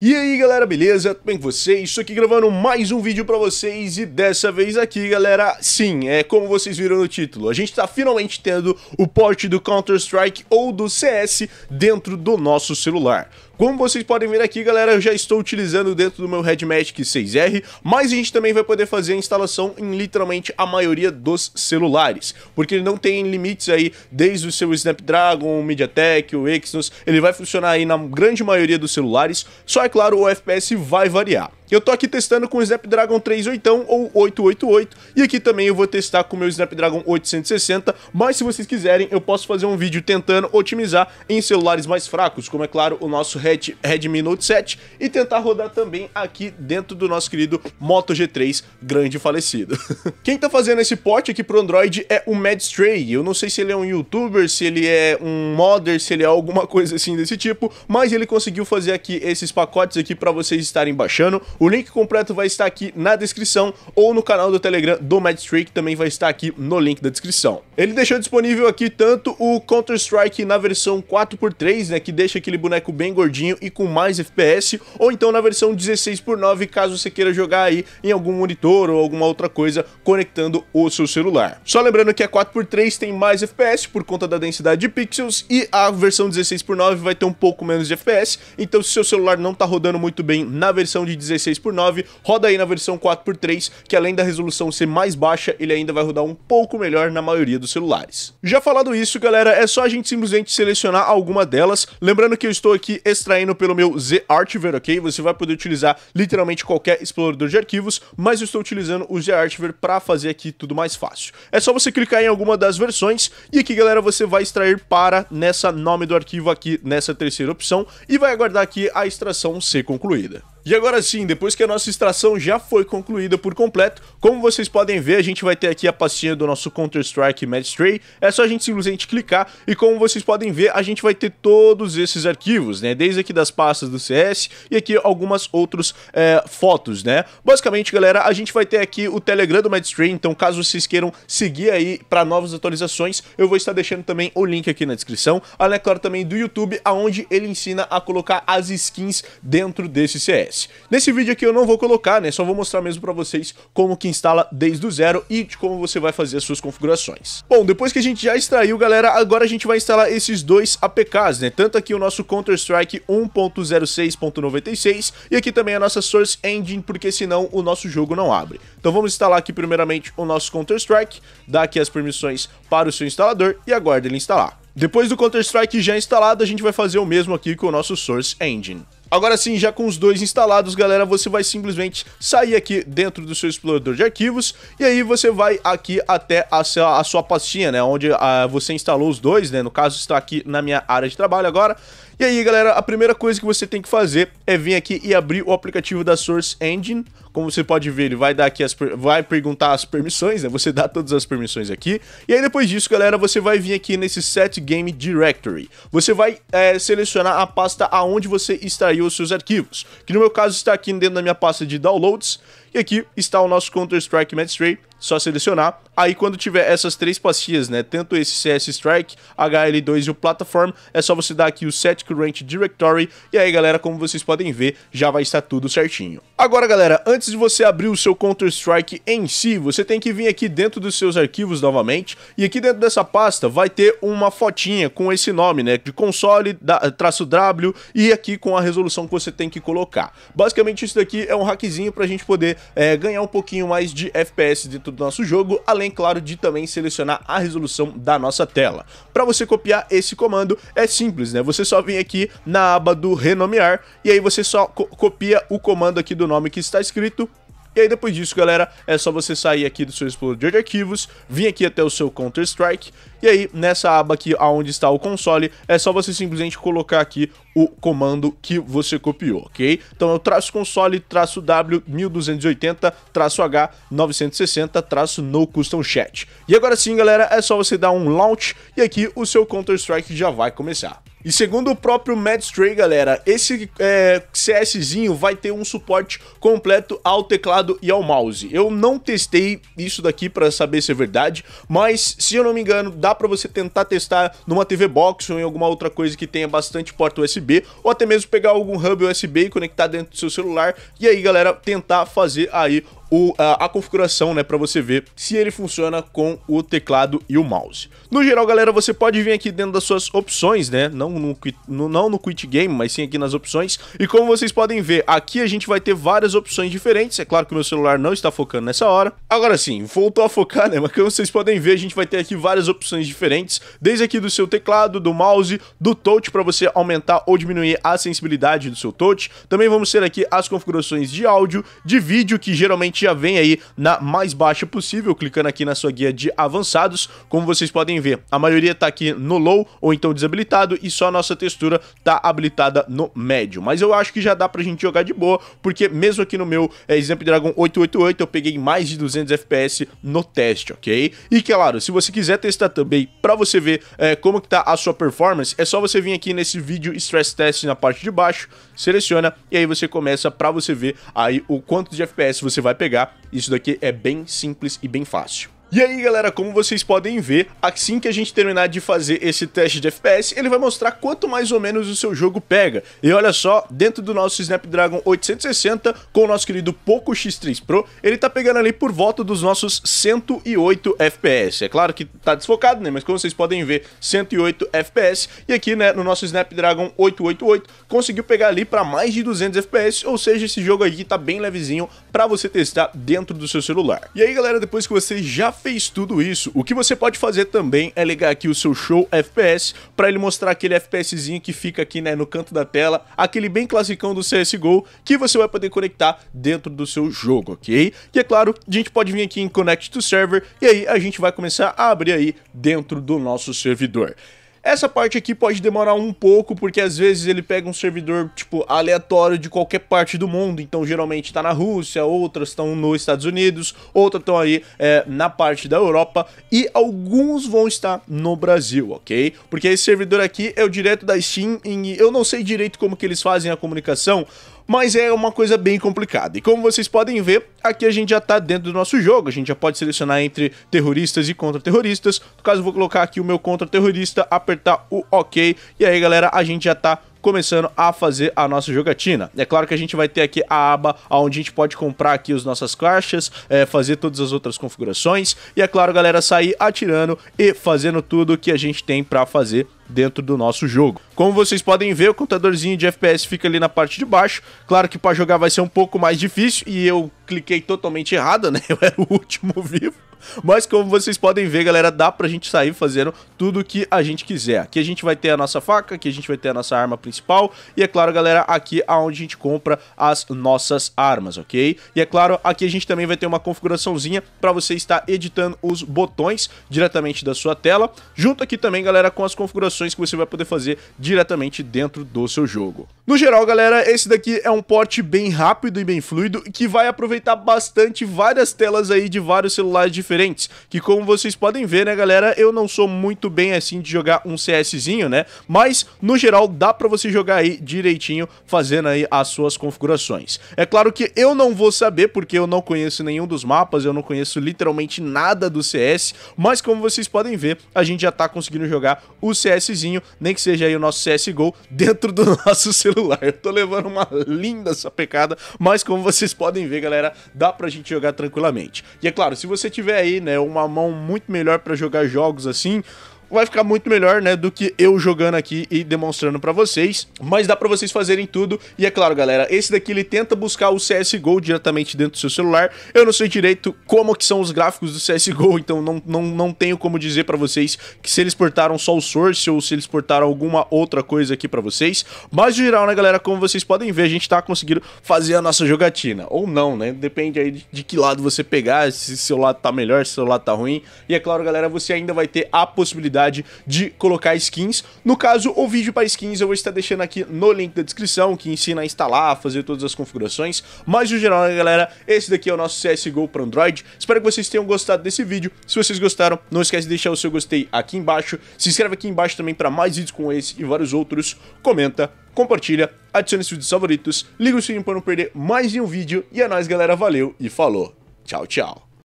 E aí galera, beleza? Tudo bem com vocês? Estou aqui gravando mais um vídeo pra vocês e dessa vez aqui galera, sim, é como vocês viram no título, a gente tá finalmente tendo o porte do Counter-Strike ou do CS dentro do nosso celular. Como vocês podem ver aqui, galera, eu já estou utilizando dentro do meu Red Magic 6R, mas a gente também vai poder fazer a instalação em literalmente a maioria dos celulares, porque ele não tem limites aí desde o seu Snapdragon, o MediaTek, o Exynos, ele vai funcionar aí na grande maioria dos celulares, só é claro, o FPS vai variar. Eu tô aqui testando com o Snapdragon 381 ou 888, e aqui também eu vou testar com o meu Snapdragon 860, mas se vocês quiserem, eu posso fazer um vídeo tentando otimizar em celulares mais fracos, como é claro o nosso Red, Redmi Note 7, e tentar rodar também aqui dentro do nosso querido Moto G3 grande falecido. Quem tá fazendo esse porte aqui pro Android é o Mad Stray, eu não sei se ele é um youtuber, se ele é um modder, se ele é alguma coisa assim desse tipo, mas ele conseguiu fazer aqui esses pacotes aqui para vocês estarem baixando, o link completo vai estar aqui na descrição ou no canal do Telegram do Madstreak, também vai estar aqui no link da descrição. Ele deixou disponível aqui tanto o Counter-Strike na versão 4x3, né, que deixa aquele boneco bem gordinho e com mais FPS, ou então na versão 16x9, caso você queira jogar aí em algum monitor ou alguma outra coisa conectando o seu celular. Só lembrando que a 4x3 tem mais FPS por conta da densidade de pixels e a versão 16x9 vai ter um pouco menos de FPS, então se seu celular não tá rodando muito bem na versão de 16 16x9, roda aí na versão 4x3, que além da resolução ser mais baixa, ele ainda vai rodar um pouco melhor na maioria dos celulares. Já falado isso, galera, é só a gente simplesmente selecionar alguma delas, lembrando que eu estou aqui extraindo pelo meu Z-Archiver, ok? Você vai poder utilizar literalmente qualquer explorador de arquivos, mas eu estou utilizando o Z-Archiver para fazer aqui tudo mais fácil. É só você clicar em alguma das versões e aqui, galera, você vai extrair para nessa nome do arquivo aqui, nessa terceira opção, e vai aguardar aqui a extração ser concluída. E agora sim, depois que a nossa extração já foi concluída por completo, como vocês podem ver, a gente vai ter aqui a pastinha do nosso Counter-Strike Mad Tray. É só a gente simplesmente clicar e como vocês podem ver, a gente vai ter todos esses arquivos, né? Desde aqui das pastas do CS e aqui algumas outras é, fotos, né? Basicamente, galera, a gente vai ter aqui o Telegram do Mad Tray, então caso vocês queiram seguir aí para novas atualizações, eu vou estar deixando também o link aqui na descrição, além, é claro, também do YouTube, aonde ele ensina a colocar as skins dentro desse CS. Nesse vídeo aqui eu não vou colocar, né? Só vou mostrar mesmo para vocês como que instala desde o zero e de como você vai fazer as suas configurações. Bom, depois que a gente já extraiu, galera, agora a gente vai instalar esses dois APKs, né? Tanto aqui o nosso Counter-Strike 1.06.96 e aqui também a nossa Source Engine, porque senão o nosso jogo não abre. Então vamos instalar aqui primeiramente o nosso Counter-Strike, dá aqui as permissões para o seu instalador e aguarda ele instalar. Depois do Counter-Strike já instalado, a gente vai fazer o mesmo aqui com o nosso Source Engine. Agora sim, já com os dois instalados, galera, você vai simplesmente sair aqui dentro do seu explorador de arquivos e aí você vai aqui até a sua, a sua pastinha, né, onde ah, você instalou os dois, né, no caso está aqui na minha área de trabalho agora, e aí, galera, a primeira coisa que você tem que fazer é vir aqui e abrir o aplicativo da Source Engine. Como você pode ver, ele vai dar aqui as vai perguntar as permissões, né? Você dá todas as permissões aqui. E aí depois disso, galera, você vai vir aqui nesse Set Game Directory. Você vai é, selecionar a pasta aonde você extraiu os seus arquivos, que no meu caso está aqui dentro da minha pasta de downloads. E aqui está o nosso Counter-Strike Match Tray, só selecionar. Aí quando tiver essas três pastilhas, né, tanto esse CS Strike, HL2 e o Platform, é só você dar aqui o Set Current Directory, e aí galera, como vocês podem ver, já vai estar tudo certinho. Agora galera, antes de você abrir o seu Counter Strike em si, você tem que vir aqui dentro dos seus arquivos novamente, e aqui dentro dessa pasta vai ter uma fotinha com esse nome, né, de console, da, traço W, e aqui com a resolução que você tem que colocar. Basicamente isso daqui é um hackzinho pra gente poder é, ganhar um pouquinho mais de FPS dentro do nosso jogo, além, claro, de também selecionar a resolução da nossa tela. Para você copiar esse comando, é simples, né? Você só vem aqui na aba do renomear e aí você só co copia o comando aqui do nome que está escrito, e aí depois disso, galera, é só você sair aqui do seu explorador de arquivos, vir aqui até o seu Counter-Strike, e aí nessa aba aqui aonde está o console, é só você simplesmente colocar aqui o comando que você copiou, ok? Então eu traço console, traço W 1280, traço H 960, traço no custom chat. E agora sim, galera, é só você dar um launch e aqui o seu Counter-Strike já vai começar. E segundo o próprio Matt Stray, galera, esse é, CSzinho vai ter um suporte completo ao teclado e ao mouse. Eu não testei isso daqui para saber se é verdade, mas se eu não me engano, dá para você tentar testar numa TV Box ou em alguma outra coisa que tenha bastante porta USB, ou até mesmo pegar algum hub USB e conectar dentro do seu celular, e aí, galera, tentar fazer aí o, a, a configuração, né, para você ver se ele funciona com o teclado e o mouse. No geral, galera, você pode vir aqui dentro das suas opções, né, não no, no, não no Quit Game, mas sim aqui nas opções, e como vocês podem ver, aqui a gente vai ter várias opções diferentes, é claro que o meu celular não está focando nessa hora. Agora sim, voltou a focar, né, mas como vocês podem ver, a gente vai ter aqui várias opções diferentes, desde aqui do seu teclado, do mouse, do touch para você aumentar ou diminuir a sensibilidade do seu touch, também vamos ter aqui as configurações de áudio, de vídeo, que geralmente gente já vem aí na mais baixa possível, clicando aqui na sua guia de avançados. Como vocês podem ver, a maioria tá aqui no low ou então desabilitado e só a nossa textura tá habilitada no médio. Mas eu acho que já dá pra gente jogar de boa, porque mesmo aqui no meu é, Snapdragon 888 eu peguei mais de 200 FPS no teste, ok? E claro, se você quiser testar também pra você ver é, como que tá a sua performance, é só você vir aqui nesse vídeo Stress Test na parte de baixo, seleciona e aí você começa pra você ver aí o quanto de FPS você vai pegar pegar. Isso daqui é bem simples e bem fácil. E aí galera, como vocês podem ver, assim que a gente terminar de fazer esse teste de FPS, ele vai mostrar quanto mais ou menos o seu jogo pega. E olha só, dentro do nosso Snapdragon 860, com o nosso querido Poco X3 Pro, ele tá pegando ali por volta dos nossos 108 FPS. É claro que tá desfocado, né, mas como vocês podem ver, 108 FPS. E aqui, né, no nosso Snapdragon 888, conseguiu pegar ali para mais de 200 FPS, ou seja, esse jogo aqui tá bem levezinho para você testar dentro do seu celular. E aí galera, depois que vocês já fez tudo isso, o que você pode fazer também é ligar aqui o seu show FPS para ele mostrar aquele FPSzinho que fica aqui né, no canto da tela, aquele bem classicão do CSGO que você vai poder conectar dentro do seu jogo, ok? E é claro, a gente pode vir aqui em Connect to Server e aí a gente vai começar a abrir aí dentro do nosso servidor. Essa parte aqui pode demorar um pouco, porque às vezes ele pega um servidor, tipo, aleatório de qualquer parte do mundo. Então, geralmente tá na Rússia, outras estão nos Estados Unidos, outras estão aí é, na parte da Europa e alguns vão estar no Brasil, ok? Porque esse servidor aqui é o direto da Steam e eu não sei direito como que eles fazem a comunicação, mas é uma coisa bem complicada. E como vocês podem ver, aqui a gente já está dentro do nosso jogo, a gente já pode selecionar entre terroristas e contra-terroristas. No caso, eu vou colocar aqui o meu contra-terrorista, apertar o OK, e aí, galera, a gente já está começando a fazer a nossa jogatina. É claro que a gente vai ter aqui a aba onde a gente pode comprar aqui as nossas caixas, é, fazer todas as outras configurações e é claro, galera, sair atirando e fazendo tudo que a gente tem para fazer dentro do nosso jogo. Como vocês podem ver, o contadorzinho de FPS fica ali na parte de baixo. Claro que para jogar vai ser um pouco mais difícil e eu cliquei totalmente errado, né? Eu era o último vivo. Mas como vocês podem ver, galera, dá pra gente sair fazendo tudo o que a gente quiser. Aqui a gente vai ter a nossa faca, aqui a gente vai ter a nossa arma principal. E é claro, galera, aqui é onde a gente compra as nossas armas, ok? E é claro, aqui a gente também vai ter uma configuraçãozinha para você estar editando os botões diretamente da sua tela. Junto aqui também, galera, com as configurações que você vai poder fazer diretamente dentro do seu jogo. No geral, galera, esse daqui é um porte bem rápido e bem fluido que vai aproveitar bastante várias telas aí de vários celulares diferentes, que como vocês podem ver, né, galera, eu não sou muito bem assim de jogar um CSzinho, né, mas no geral dá pra você jogar aí direitinho, fazendo aí as suas configurações. É claro que eu não vou saber, porque eu não conheço nenhum dos mapas, eu não conheço literalmente nada do CS, mas como vocês podem ver, a gente já tá conseguindo jogar o CS CSzinho, nem que seja aí o nosso CSGO, dentro do nosso celular. Eu tô levando uma linda sapecada, mas como vocês podem ver, galera, dá pra gente jogar tranquilamente. E é claro, se você tiver aí, né, uma mão muito melhor para jogar jogos assim, vai ficar muito melhor, né, do que eu jogando aqui e demonstrando para vocês. Mas dá para vocês fazerem tudo. E é claro, galera, esse daqui ele tenta buscar o CSGO diretamente dentro do seu celular. Eu não sei direito como que são os gráficos do CSGO, então não, não, não tenho como dizer para vocês que se eles portaram só o source ou se eles portaram alguma outra coisa aqui para vocês. Mas no geral, né, galera, como vocês podem ver, a gente tá conseguindo fazer a nossa jogatina. Ou não, né? Depende aí de, de que lado você pegar, se seu lado tá melhor, se seu lado tá ruim. E é claro, galera, você ainda vai ter a possibilidade possibilidade de colocar skins. No caso, o vídeo para skins eu vou estar deixando aqui no link da descrição, que ensina a instalar, a fazer todas as configurações. Mas no geral, né, galera, esse daqui é o nosso CSGO para Android. Espero que vocês tenham gostado desse vídeo. Se vocês gostaram, não esquece de deixar o seu gostei aqui embaixo. Se inscreve aqui embaixo também para mais vídeos com esse e vários outros. Comenta, compartilha, adicione seus vídeos favoritos, liga o sininho para não perder mais nenhum vídeo. E é nóis, galera. Valeu e falou. Tchau, tchau.